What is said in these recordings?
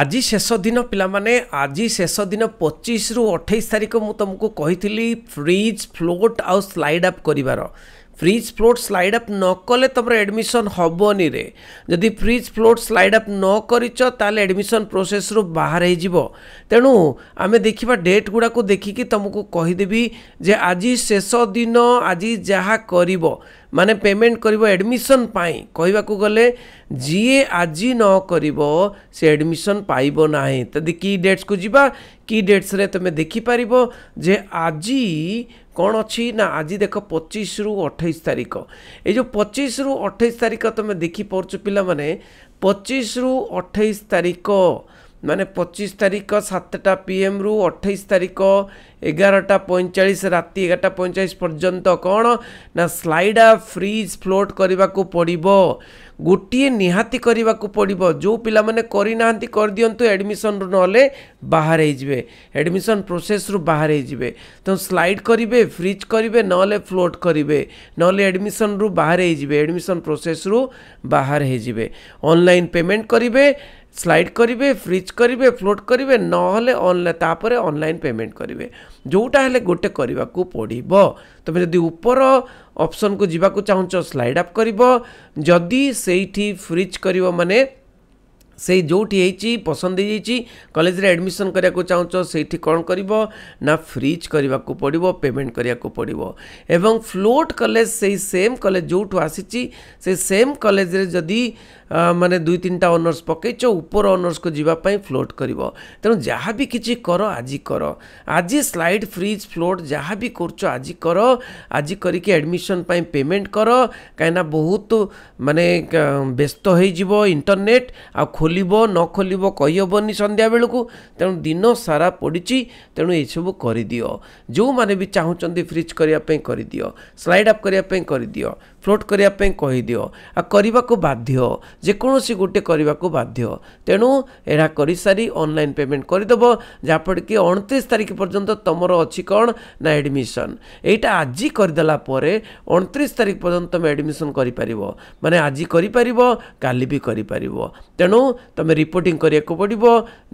ଆଜି ଶେଷ ଦିନ ପିଲାମାନେ ଆଜି ଶେଷ ଦିନ ପଚିଶରୁ ଅଠେଇଶ ତାରିଖ ମୁଁ ତୁମକୁ କହିଥିଲି ଫ୍ରିଜ୍ ଫ୍ଲୋଟ୍ ଆଉ ସ୍ଲାଇଡ୍ ଅପ୍ କରିବାର ଫ୍ରିଜ୍ ଫ୍ଲୋଟ୍ ସ୍ଲାଇଡ୍ ଅପ୍ ନ କଲେ ତୁମର ଆଡ଼ମିସନ୍ ହେବନିରେ ଯଦି ଫ୍ରିଜ୍ ଫ୍ଲୋଟ୍ ସ୍ଲାଇଡ୍ ଅପ୍ ନ କରିଛ ତାହେଲେ ଆଡ଼ମିସନ୍ ପ୍ରୋସେସ୍ରୁ ବାହାର ହେଇଯିବ ତେଣୁ ଆମେ ଦେଖିବା ଡେଟ୍ ଗୁଡ଼ାକୁ ଦେଖିକି ତୁମକୁ କହିଦେବି ଯେ ଆଜି ଶେଷ ଦିନ ଆଜି ଯାହା କରିବ ମାନେ ପେମେଣ୍ଟ କରିବ ଆଡ଼ମିସନ୍ ପାଇଁ କହିବାକୁ ଗଲେ ଯିଏ ଆଜି ନ କରିବ ସେ ଆଡ଼ମିସନ୍ ପାଇବ ନାହିଁ ଯଦି କି ଡେଟ୍ସକୁ ଯିବା କି ଡେଟ୍ସରେ ତୁମେ ଦେଖିପାରିବ ଯେ ଆଜି କ'ଣ ଅଛି ନା ଆଜି ଦେଖ ପଚିଶରୁ ଅଠେଇଶ ତାରିଖ ଏଇ ଯେଉଁ ପଚିଶରୁ ଅଠେଇଶ ତାରିଖ ତୁମେ ଦେଖିପାରୁଛ ପିଲାମାନେ ପଚିଶରୁ ଅଠେଇଶ ତାରିଖ ମାନେ ପଚିଶ ତାରିଖ ସାତଟା ପି ପିଏମ୍ରୁ ଅଠେଇଶ ତାରିଖ ଏଗାରଟା ପଇଁଚାଳିଶ ରାତି ଏଗାରଟା ପଇଁଚାଳିଶ ପର୍ଯ୍ୟନ୍ତ କ'ଣ ନା ସ୍ଲାଇଡ଼ା ଫ୍ରିଜ୍ ଫ୍ଲୋଟ୍ କରିବାକୁ ପଡ଼ିବ ଗୋଟିଏ ନିହାତି କରିବାକୁ ପଡ଼ିବ ଯେଉଁ ପିଲାମାନେ କରିନାହାନ୍ତି କରିଦିଅନ୍ତୁ ଆଡ଼ମିସନ୍ରୁ ନହେଲେ ବାହାର ହେଇଯିବେ ଆଡ଼ମିସନ୍ ପ୍ରୋସେସ୍ରୁ ବାହାର ହେଇଯିବେ ତେଣୁ ସ୍ଲାଇଡ଼ କରିବେ ଫ୍ରିଜ୍ କରିବେ ନହେଲେ ଫ୍ଲୋଟ୍ କରିବେ ନହେଲେ ଆଡ଼ମିସନରୁ ବାହାର ହେଇଯିବେ ଆଡ଼ମିସନ୍ ପ୍ରୋସେସ୍ରୁ ବାହାର ହେଇଯିବେ ଅନଲାଇନ୍ ପେମେଣ୍ଟ କରିବେ स्लाइड करेंगे फ्रिज करेंगे फ्लोट करेंगे ना अनल अनलाइन पेमेंट करेंगे जोटा हेल्ले गोटे पड़ब तुम जदि ऊपर अप्सन को जवाक चाहू स्लाइड अप कर फ्रिज कर मानने ସେଇ ଯେଉଁଠି ହେଇଛି ପସନ୍ଦ ହେଇଯାଇଛି କଲେଜରେ ଆଡ଼ମିସନ୍ କରିବାକୁ ଚାହୁଁଛ ସେଇଠି କ'ଣ କରିବ ନା ଫ୍ରିଜ୍ କରିବାକୁ ପଡ଼ିବ ପେମେଣ୍ଟ କରିବାକୁ ପଡ଼ିବ ଏବଂ ଫ୍ଲୋଟ୍ କଲେଜ ସେଇ ସେମ୍ କଲେଜ ଯେଉଁଠୁ ଆସିଛି ସେ ସେମ୍ କଲେଜରେ ଯଦି ମାନେ ଦୁଇ ତିନିଟା ଅନର୍ସ ପକାଇଛ ଉପର ଅନର୍ସକୁ ଯିବା ପାଇଁ ଫ୍ଲୋଟ୍ କରିବ ତେଣୁ ଯାହା ବି କିଛି କର ଆଜି କର ଆଜି ସ୍ଲାଇଡ଼ ଫ୍ରିଜ୍ ଫ୍ଲୋଟ୍ ଯାହା ବି କରୁଛ ଆଜି କର ଆଜି କରିକି ଆଡ଼ମିସନ୍ ପାଇଁ ପେମେଣ୍ଟ କର କାହିଁକିନା ବହୁତ ମାନେ ବ୍ୟସ୍ତ ହେଇଯିବ ଇଣ୍ଟରନେଟ୍ ଆଉ ଖୋଲିବ ନ ଖୋଲିବ କହିହେବନି ସନ୍ଧ୍ୟାବେଳକୁ ତେଣୁ ଦିନ ସାରା ପଡ଼ିଛି ତେଣୁ ଏସବୁ କରିଦିଅ ଯେଉଁମାନେ ବି ଚାହୁଁଛନ୍ତି ଫ୍ରିଜ୍ କରିବା ପାଇଁ କରିଦିଅ ସ୍ଲାଇଡ଼୍ ଅପ୍ କରିବା ପାଇଁ କରିଦିଅ ଫ୍ଲୋଟ୍ କରିବା ପାଇଁ କହିଦିଅ ଆଉ କରିବାକୁ ବାଧ୍ୟ ଯେକୌଣସି ଗୋଟେ କରିବାକୁ ବାଧ୍ୟ ତେଣୁ ଏହା କରିସାରି ଅନଲାଇନ୍ ପେମେଣ୍ଟ କରିଦେବ ଯାହାଫଳରେ କି ଅଣତିରିଶ ତାରିଖ ପର୍ଯ୍ୟନ୍ତ ତୁମର ଅଛି କ'ଣ ନା ଆଡ଼ମିସନ୍ ଏଇଟା ଆଜି କରିଦେଲା ପରେ ଅଣତିରିଶ ତାରିଖ ପର୍ଯ୍ୟନ୍ତ ତୁମେ ଆଡ଼ମିସନ୍ କରିପାରିବ ମାନେ ଆଜି କରିପାରିବ କାଲି ବି କରିପାରିବ ତେଣୁ ତୁମେ ରିପୋର୍ଟିଂ କରିବାକୁ ପଡ଼ିବ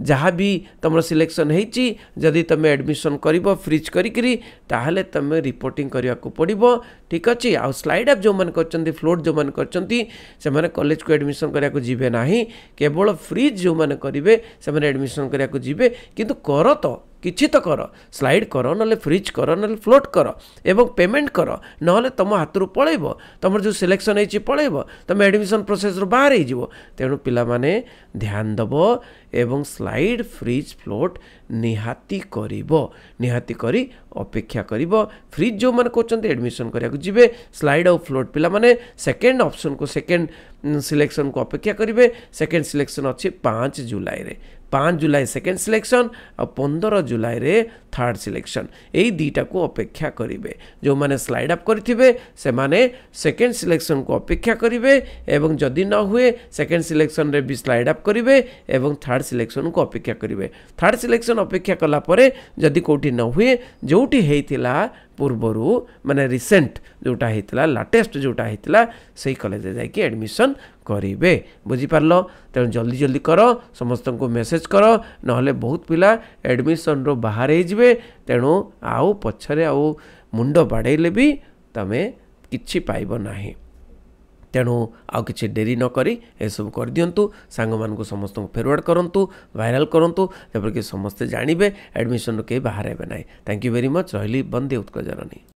ଯାହା ବି ତୁମର ସିଲେକ୍ସନ୍ ହେଇଛି ଯଦି ତୁମେ ଆଡ଼ମିସନ୍ କରିବ ଫ୍ରିଜ୍ କରିକିରି ତାହେଲେ ତୁମେ ରିପୋର୍ଟିଂ କରିବାକୁ ପଡ଼ିବ ठीक अच्छे आउ स्लाइड जो मैंने कर फ्लोट जो मैंने करलेज को एडमिशन कराया जीवे ना केवल फ्रिज जो मैंने करेंगे से मैंने एडमिशन कराया जीवे कितु कर तो किसी तो कर स्लाइड कर ना फ्रिज कर ना फ्लोट कर एवं पेमेंट कर ना तुम हाथ रू पल तुम जो सिलेक्शन हो पलब तुम एडमिशन प्रोसेस रु बाहर तेणु पिला दब एवं स्लाइड फ्रिज फ्लोट ନିହାତି କରିବ ନିହାତି କରି ଅପେକ୍ଷା କରିବ ଫ୍ରିଜ୍ ଯେଉଁମାନେ କରୁଛନ୍ତି ଆଡ଼ମିସନ୍ କରିବାକୁ ଯିବେ ସ୍ଲାଇଡ୍ ଆଉ ଫ୍ଲୋଟ୍ ପିଲାମାନେ ସେକେଣ୍ଡ ଅପସନ୍କୁ ସେକେଣ୍ଡ ସିଲେକ୍ସନ୍କୁ ଅପେକ୍ଷା କରିବେ ସେକେଣ୍ଡ ସିଲେକ୍ସନ୍ ଅଛି ପାଞ୍ଚ ଜୁଲାଇରେ ପାଞ୍ଚ ଜୁଲାଇ ସେକେଣ୍ଡ ସିଲେକ୍ସନ୍ ଆଉ ପନ୍ଦର ଜୁଲାଇରେ थर्ड सिलेक्शन यही दुटा को अपेक्षा करेंगे जो मैंने स्लाइड अप करेंगे से मैंने सेकेंड सिलेक्शन को अपेक्षा करेंगे जदि न हुए सेकेंड सिलेक्शन रे भी स्लाइड अप करेंगे थर्ड सिलेक्शन को अपेक्षा करेंगे थर्ड सिलेक्शन अपेक्षा कलापर जदि कौटी न हुए जोटी होता ପୂର୍ବରୁ ମାନେ ରିସେଣ୍ଟ ଯେଉଁଟା ହେଇଥିଲା ଲାଟେଷ୍ଟ ଯେଉଁଟା ହେଇଥିଲା ସେଇ କଲେଜରେ ଯାଇକି ଆଡ଼ମିସନ୍ କରିବେ ବୁଝିପାରିଲ ତେଣୁ ଜଲ୍ଦି ଜଲ୍ଦି କର ସମସ୍ତଙ୍କୁ ମେସେଜ୍ କର ନହେଲେ ବହୁତ ପିଲା ଆଡ଼ମିସନ୍ରୁ ବାହାର ହେଇଯିବେ ତେଣୁ ଆଉ ପଛରେ ଆଉ ମୁଣ୍ଡ ବାଡ଼େଇଲେ ବି ତୁମେ କିଛି ପାଇବ ନାହିଁ ତେଣୁ ଆଉ କିଛି ଡେରି ନକରି ଏସବୁ କରିଦିଅନ୍ତୁ ସାଙ୍ଗମାନଙ୍କୁ ସମସ୍ତଙ୍କୁ ଫେରୱାର୍ଡ଼ କରନ୍ତୁ ଭାଇରାଲ୍ କରନ୍ତୁ ଯେପରିକି ସମସ୍ତେ ଜାଣିବେ ଆଡ଼ମିସନରୁ କେହି ବାହାର ହେବେ ନାହିଁ ଥ୍ୟାଙ୍କ ୟୁ ଭେରି ମଚ୍ ରହିଲି ବନ୍ଦେ ଉତ୍କଳ ଜନନୀ